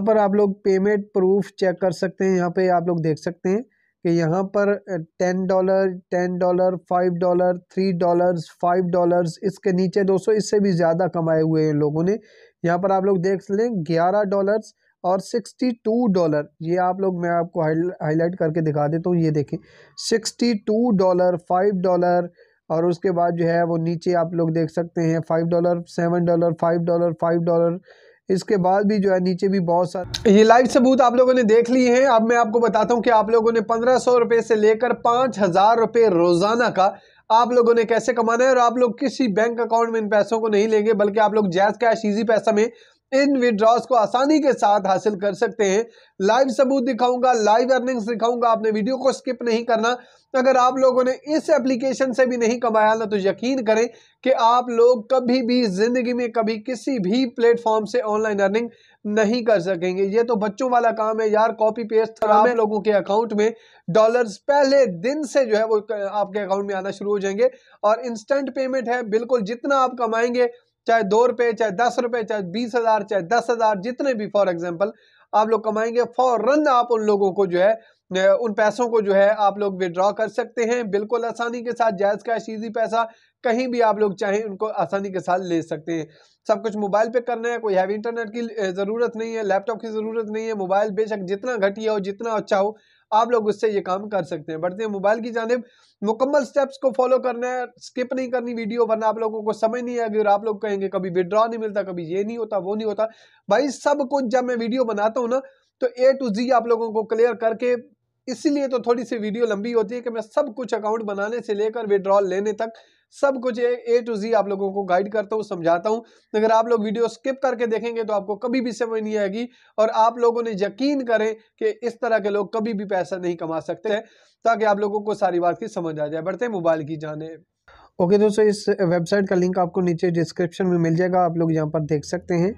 यहाँ पर आप लोग पेमेंट प्रूफ चेक कर सकते हैं यहाँ पे आप लोग देख सकते हैं कि यहाँ पर ten dollar ten dollar five dollar three dollars five dollars इसके नीचे दोस्तों इससे भी ज़्यादा कमाए हुए हैं लोगों ने यहाँ पर आप लोग देख लें ग्यारह डॉलर्स और सिक्सटी टू डॉलर ये आप लोग मैं आपको हाईलाइट करके दिखा देता हूँ ये देखें sixty two dollar five dollar और उसके बाद जो है वो नीचे आप लोग देख सकते हैं five dollar seven dollar five dollar five dollar इसके बाद भी जो है नीचे भी बहुत सारे ये लाइव सबूत आप लोगों ने देख लिए हैं अब मैं आपको बताता हूँ कि आप लोगों ने पंद्रह सौ रुपये से लेकर पाँच हज़ार रुपये रोज़ाना का आप लोगों ने कैसे कमाना है और आप लोग किसी बैंक अकाउंट में इन पैसों को नहीं लेंगे बल्कि आप लोग जैज कैश ईजी पैसा में इन विड्रॉस को आसानी के साथ हासिल कर सकते हैं लाइव सबूत दिखाऊंगा लाइव अर्निंग्स दिखाऊंगा आपने वीडियो को स्किप नहीं करना अगर आप लोगों ने इस एप्लीकेशन से भी नहीं कमाया ना तो यकीन करें कि आप लोग कभी भी ज़िंदगी में कभी किसी भी प्लेटफॉर्म से ऑनलाइन अर्निंग नहीं कर सकेंगे ये तो बच्चों वाला काम है यार कॉपी पेस्ट है लोगों के अकाउंट में डॉलर्स पहले दिन से जो है वो आपके अकाउंट में आना शुरू हो जाएंगे और इंस्टेंट पेमेंट है बिल्कुल जितना आप कमाएंगे चाहे दो रुपये चाहे दस रुपये चाहे बीस हज़ार चाहे दस हज़ार जितने भी फॉर एग्जांपल आप लोग कमाएंगे फ़ौरन आप उन लोगों को जो है उन पैसों को जो है आप लोग विड्रॉ कर सकते हैं बिल्कुल आसानी के साथ जायज़ कैश शीजी पैसा कहीं भी आप लोग चाहें उनको आसानी के साथ ले सकते हैं सब कुछ मोबाइल पे करना है कोई हैवी इंटरनेट की ज़रूरत नहीं है लैपटॉप की ज़रूरत नहीं है मोबाइल बेशक जितना घटिया हो जितना अच्छा हो आप लोग उससे ये काम कर सकते हैं बढ़ते हैं मोबाइल की जानब मुकम्मल स्टेप्स को फॉलो करना है स्किप नहीं करनी वीडियो वरना आप लोगों को समझ नहीं आएगी और आप लोग कहेंगे कभी विड्रॉ नहीं मिलता कभी ये नहीं होता वो नहीं होता भाई सब कुछ जब मैं वीडियो बनाता हूँ ना तो ए टू जी आप लोगों को क्लियर करके इसीलिए तो थोड़ी सी वीडियो लंबी होती है कि मैं सब कुछ अकाउंट बनाने से लेकर विड्रॉल लेने तक सब कुछ ए टू जी आप लोगों को गाइड करता हूँ समझाता हूँ अगर आप लोग वीडियो स्किप करके देखेंगे तो आपको कभी भी समझ नहीं आएगी और आप लोगों ने यकीन करें कि इस तरह के लोग कभी भी पैसा नहीं कमा सकते हैं ताकि आप लोगों को सारी बात की समझ आ जाए बढ़ते हैं मोबाइल की जाने ओके दोस्तों इस वेबसाइट का लिंक आपको नीचे डिस्क्रिप्शन में मिल जाएगा आप लोग यहाँ पर देख सकते हैं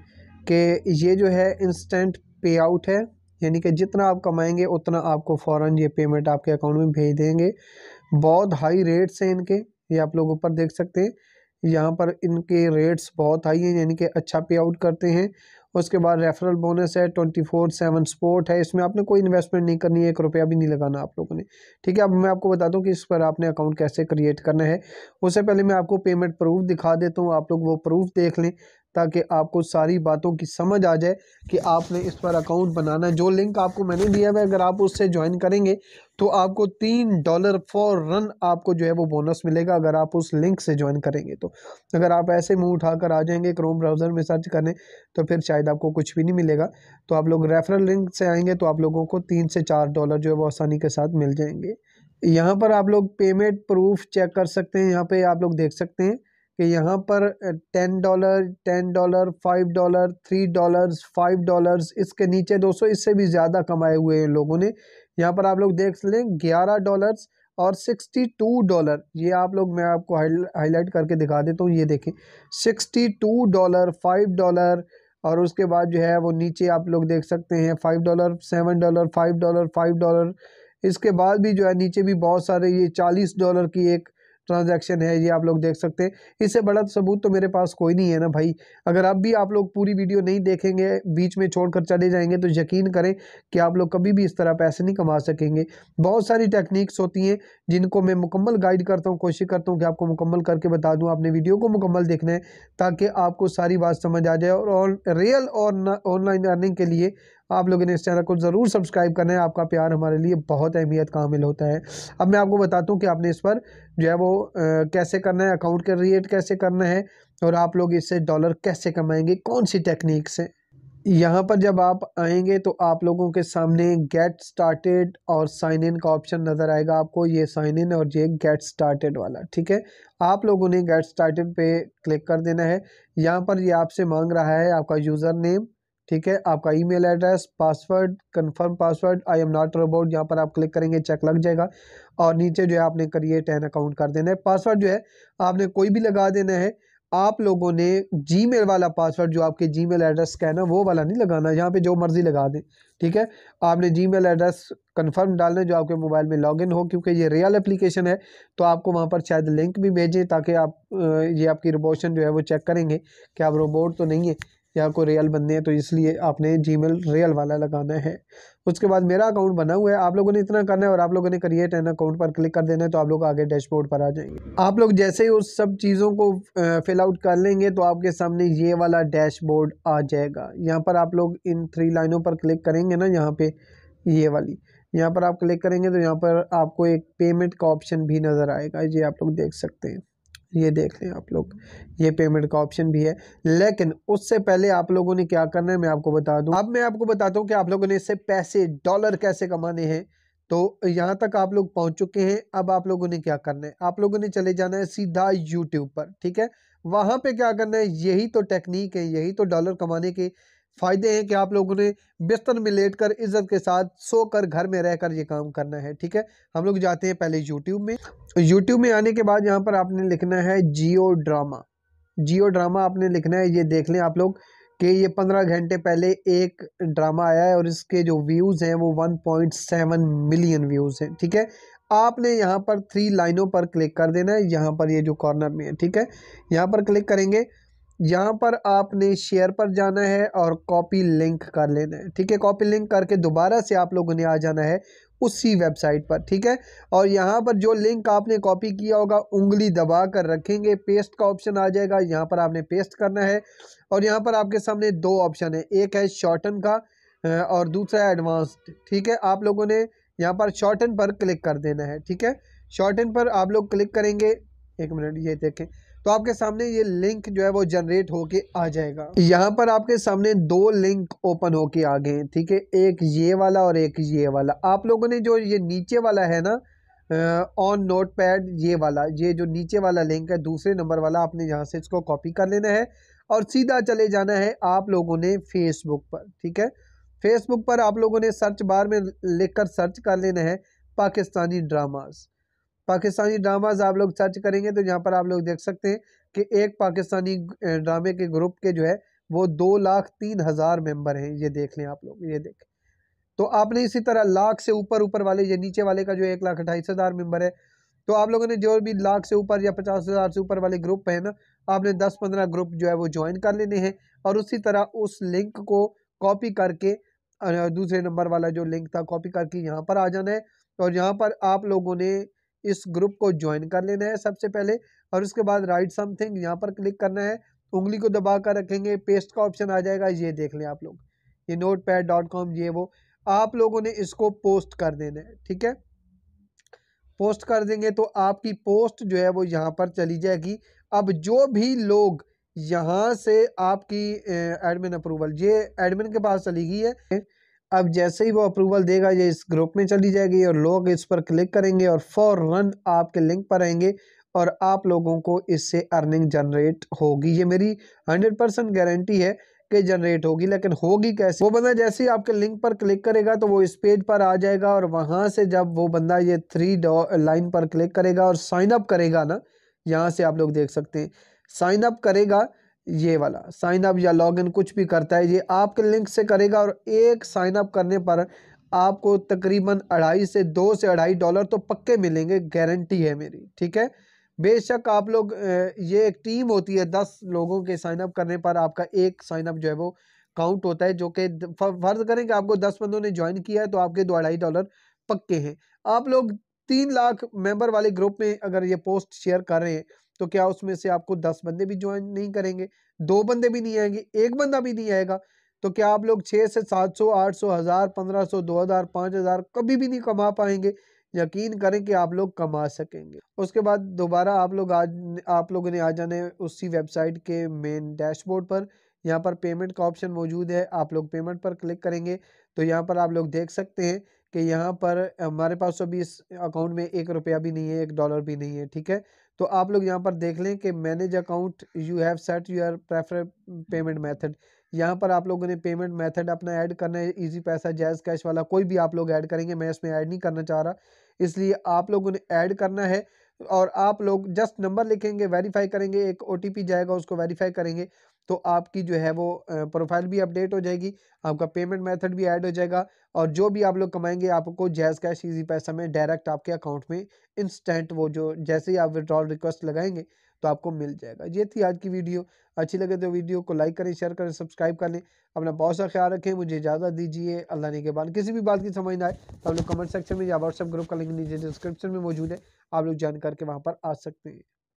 कि ये जो है इंस्टेंट पे आउट है यानी कि जितना आप कमाएंगे उतना आपको फ़ौरन ये पेमेंट आपके अकाउंट में भेज देंगे बहुत हाई रेट्स हैं इनके ये आप लोग ऊपर देख सकते हैं यहाँ पर इनके रेट्स बहुत हाई हैं यानी कि अच्छा पे आउट करते हैं उसके बाद रेफरल बोनस है ट्वेंटी फोर सेवन स्पोर्ट है इसमें आपने कोई इन्वेस्टमेंट नहीं करनी है एक रुपया भी नहीं लगाना आप लोगों ने ठीक है अब मैं आपको बता दूं कि इस पर आपने अकाउंट कैसे क्रिएट करना है उससे पहले मैं आपको पेमेंट प्रूफ दिखा देता हूँ आप लोग वो प्रूफ देख लें ताकि आपको सारी बातों की समझ आ जाए कि आपने इस पर अकाउंट बनाना है जो लिंक आपको मैंने दिया है अगर आप उससे ज्वाइन करेंगे तो आपको तीन डॉलर फॉर रन आपको जो है वो बोनस मिलेगा अगर आप उस लिंक से ज्वाइन करेंगे तो अगर आप ऐसे मुंह उठाकर आ जाएंगे क्रोम ब्राउज़र में सर्च करें तो फिर शायद आपको कुछ भी नहीं मिलेगा तो आप लोग रेफरल लिंक से आएंगे तो आप लोगों को तीन से चार डॉलर जो है वो आसानी के साथ मिल जाएंगे यहाँ पर आप लोग पेमेंट प्रूफ चेक कर सकते हैं यहाँ पर आप लोग देख सकते हैं कि यहाँ पर ten dollar ten dollar five dollar three dollars five dollars इसके नीचे दोस्तों इससे भी ज़्यादा कमाए हुए हैं लोगों ने यहाँ पर आप लोग देख लें ग्यारह डॉलर्स और सिक्सटी टू डॉलर ये आप लोग मैं आपको हाईलाइट करके दिखा देता हूँ ये देखें sixty two dollar five dollar और उसके बाद जो है वो नीचे आप लोग देख सकते हैं five dollar seven dollar five dollar five dollar इसके बाद भी जो है नीचे भी बहुत सारे ये चालीस डॉलर की एक ट्रांजैक्शन है ये आप लोग देख सकते हैं इससे बड़ा तो सबूत तो मेरे पास कोई नहीं है ना भाई अगर अब भी आप लोग पूरी वीडियो नहीं देखेंगे बीच में छोड़कर चले जाएंगे तो यकीन करें कि आप लोग कभी भी इस तरह पैसे नहीं कमा सकेंगे बहुत सारी टेक्निक्स होती हैं जिनको मैं मुकम्मल गाइड करता हूँ कोशिश करता हूँ कि आपको मुकम्मल करके बता दूँ आपने वीडियो को मुकम्मल देखना है ताकि आपको सारी बात समझ आ जाए और रियल और ऑनलाइन अर्निंग के लिए आप लोगों ने इस चैनल को ज़रूर सब्सक्राइब करें आपका प्यार हमारे लिए बहुत अहमियत का हामिल होता है अब मैं आपको बताता हूँ कि आपने इस पर जो है वो कैसे करना है अकाउंट का क्रिएट कैसे करना है और आप लोग इससे डॉलर कैसे कमाएंगे कौन सी टेक्निक से यहाँ पर जब आप आएंगे तो आप लोगों के सामने गेट स्टार्टेड और साइन इन का ऑप्शन नज़र आएगा आपको ये साइन इन और ये गेट स्टार्टेड वाला ठीक है आप लोगों ने गेट स्टार्टेड पे क्लिक कर देना है यहाँ पर ये आपसे मांग रहा है आपका यूज़र नेम ठीक है आपका email address password confirm password I am not robot यहाँ पर आप क्लिक करेंगे चेक लग जाएगा और नीचे जो है आपने क्रिएट एन अकाउंट कर देना है पासवर्ड जो है आपने कोई भी लगा देना है आप लोगों ने जीमेल वाला पासवर्ड जो आपके जीमेल एड्रेस का है ना वो वाला नहीं लगाना यहाँ पे जो मर्ज़ी लगा दें ठीक है आपने जीमेल एड्रेस कंफर्म डालना जो आपके मोबाइल में लॉगिन हो क्योंकि ये रियल एप्लीकेशन है तो आपको वहाँ पर शायद लिंक भी भेजें ताकि आप ये आपकी रोबोशन जो है वो चेक करेंगे कि आप रोबोट तो नहीं है या आपको रियल बनने हैं तो इसलिए आपने जी रियल वाला लगाना है उसके बाद मेरा अकाउंट बना हुआ है आप लोगों ने इतना करना है और आप लोगों ने क्रिएट एन अकाउंट पर क्लिक कर देना है तो आप लोग आगे डैशबोर्ड पर आ जाएंगे आप लोग जैसे ही उस सब चीज़ों को फिल आउट कर लेंगे तो आपके सामने ये वाला डैशबोर्ड आ जाएगा यहाँ पर आप लोग इन थ्री लाइनों पर क्लिक करेंगे ना यहाँ पर ये वाली यहाँ पर आप क्लिक करेंगे तो यहाँ पर आपको एक पेमेंट का ऑप्शन भी नज़र आएगा ये आप लोग देख सकते हैं ये देख लें आप लोग ये पेमेंट का ऑप्शन भी है लेकिन उससे पहले आप लोगों ने क्या करना है मैं आपको बता दूं अब मैं आपको बताता हूं कि आप लोगों ने इससे पैसे डॉलर कैसे कमाने हैं तो यहां तक आप लोग पहुंच चुके हैं अब आप लोगों ने क्या करना है आप लोगों ने चले जाना है सीधा यूट्यूब पर ठीक है वहां पर क्या करना है यही तो टेक्निक है यही तो डॉलर कमाने के फ़ायदे हैं कि आप लोगों ने बिस्तर में लेट कर इज़्ज़त के साथ सो कर घर में रह कर ये काम करना है ठीक है हम लोग जाते हैं पहले यूट्यूब में यूट्यूब में आने के बाद यहाँ पर आपने लिखना है जियो ड्रामा जियो ड्रामा आपने लिखना है ये देख लें आप लोग कि ये पंद्रह घंटे पहले एक ड्रामा आया है और इसके जो व्यूज़ हैं वो one point seven million views हैं ठीक है आपने यहाँ पर थ्री लाइनों पर क्लिक कर देना है यहाँ पर ये जो कॉर्नर में है ठीक है यहाँ पर क्लिक करेंगे यहाँ पर आपने शेयर पर जाना है और कॉपी लिंक कर लेना है ठीक है कॉपी लिंक करके दोबारा से आप लोगों ने आ जाना है उसी वेबसाइट पर ठीक है और यहाँ पर जो लिंक आपने कॉपी किया होगा उंगली दबा कर रखेंगे पेस्ट का ऑप्शन आ जाएगा यहाँ पर आपने पेस्ट करना है और यहाँ पर आपके सामने दो ऑप्शन है एक है शॉर्टन का और दूसरा है एडवांस्ड ठीक है आप लोगों ने यहाँ पर शॉर्टन पर क्लिक कर देना है ठीक है शॉर्टन पर आप लोग क्लिक करेंगे एक मिनट ये देखें तो आपके सामने ये लिंक जो है वो जनरेट होके आ जाएगा यहाँ पर आपके सामने दो लिंक ओपन होके आ गए ठीक है एक ये वाला और एक ये वाला आप लोगों ने जो ये नीचे वाला है ना ऑन नोट पैड ये वाला ये जो नीचे वाला लिंक है दूसरे नंबर वाला आपने यहाँ से इसको कॉपी कर लेना है और सीधा चले जाना है आप लोगों ने फेसबुक पर ठीक है फेसबुक पर आप लोगों ने सर्च बार में लिख कर सर्च कर लेना है पाकिस्तानी ड्रामास पाकिस्तानी ड्रामाज आप लोग सर्च करेंगे तो यहाँ पर आप लोग देख सकते हैं कि एक पाकिस्तानी ड्रामे के ग्रुप के जो है वो दो लाख तीन हज़ार मेम्बर हैं ये देख लें आप लोग ये देखें तो आपने इसी तरह लाख से ऊपर ऊपर वाले या नीचे वाले का जो एक लाख अट्ठाईस हज़ार मेम्बर है तो आप लोगों ने जो भी लाख से ऊपर या पचास हज़ार से ऊपर वाले ग्रुप है ना आपने दस पंद्रह ग्रुप जो है वो ज्वाइन कर लेने हैं और उसी तरह उस लिंक को कॉपी करके दूसरे नंबर वाला जो लिंक था कॉपी करके यहाँ पर आ जाना है और यहाँ पर आप लोगों ने इस ग्रुप को ज्वाइन कर लेना है सबसे पहले और उसके बाद राइट समथिंग यहाँ पर क्लिक करना है उंगली को दबा कर रखेंगे पेस्ट का ऑप्शन आ जाएगा ये देख लें आप लोग ये नोट पैड डॉट कॉम ये वो आप लोगों ने इसको पोस्ट कर देना है ठीक है पोस्ट कर देंगे तो आपकी पोस्ट जो है वो यहाँ पर चली जाएगी अब जो भी लोग यहाँ से आपकी एडमिन अप्रूवल ये एडमिन के पास चली गई है अब जैसे ही वो अप्रूवल देगा ये इस ग्रुप में चली जाएगी और लोग इस पर क्लिक करेंगे और फॉर रन आपके लिंक पर आएंगे और आप लोगों को इससे अर्निंग जनरेट होगी ये मेरी हंड्रेड परसेंट गारंटी है कि जनरेट होगी लेकिन होगी कैसे वो बंदा जैसे ही आपके लिंक पर क्लिक करेगा तो वो इस पेज पर आ जाएगा और वहाँ से जब वो बंदा ये थ्री लाइन पर क्लिक करेगा और साइनअप करेगा ना यहाँ से आप लोग देख सकते हैं साइन अप करेगा ये वाला साइन अप या लॉग इन कुछ भी करता है ये आपके लिंक से करेगा और एक साइन अप करने पर आपको तकरीबन अढ़ाई से दो से अढ़ाई डॉलर तो पक्के मिलेंगे गारंटी है मेरी ठीक है बेशक आप लोग ये एक टीम होती है दस लोगों के साइनअप करने पर आपका एक साइनअप जो है वो काउंट होता है जो कि फ़र्ज़ करें कि आपको दस बंदों ने ज्वाइन किया है तो आपके दो अढ़ाई डॉलर पक्के हैं आप लोग तीन लाख मेंबर वाले ग्रुप में अगर ये पोस्ट शेयर कर रहे हैं तो क्या उसमें से आपको दस बंदे भी ज्वाइन नहीं करेंगे दो बंदे भी नहीं आएंगे एक बंदा भी नहीं आएगा तो क्या आप लोग छः से सात सौ आठ सौ हज़ार पंद्रह सौ दो हज़ार पाँच हज़ार कभी भी नहीं कमा पाएंगे यकीन करें कि आप लोग कमा सकेंगे उसके बाद दोबारा आप लोग आज आप लोगों ने आ जाने उसी वेबसाइट के मेन डैशबोर्ड पर यहाँ पर पेमेंट का ऑप्शन मौजूद है आप लोग पेमेंट पर क्लिक करेंगे तो यहाँ पर आप लोग देख सकते हैं कि यहाँ पर हमारे पास तो अभी इस अकाउंट में एक रुपया भी नहीं है एक डॉलर भी नहीं है ठीक है तो आप लोग यहाँ पर देख लें कि manage account you have set your prefer payment method यहाँ पर आप लोगों ने पेमेंट मेथड अपना ऐड करना है इजी पैसा जैज़ कैश वाला कोई भी आप लोग ऐड करेंगे मैं इसमें ऐड नहीं करना चाह रहा इसलिए आप लोगों ने ऐड करना है और आप लोग जस्ट नंबर लिखेंगे वेरीफाई करेंगे एक ओ जाएगा उसको वेरीफाई करेंगे तो आपकी जो है वो प्रोफाइल भी अपडेट हो जाएगी आपका पेमेंट मेथड भी ऐड हो जाएगा और जो भी आप लोग कमाएंगे आपको जैज़ कैश इजी पैसा में डायरेक्ट आपके अकाउंट में इंस्टेंट वो जो जैसे ही आप विड्रॉल रिक्वेस्ट लगाएंगे तो आपको मिल जाएगा ये थी आज की वीडियो अच्छी लगे तो वीडियो को लाइक करें शेयर करें सब्सक्राइब कर लें अपना बहुत सा ख्याल रखें मुझे इजाज़त दीजिए अल्लाह ने के बाद किसी भी बात की समझ ना आए तो आप लोग कमेंट सेक्शन में या व्हाट्सएप ग्रुप का लिंक नीचे डिस्क्रिप्शन में मौजूद है आप लोग जान करके वहाँ पर आ सकते हैं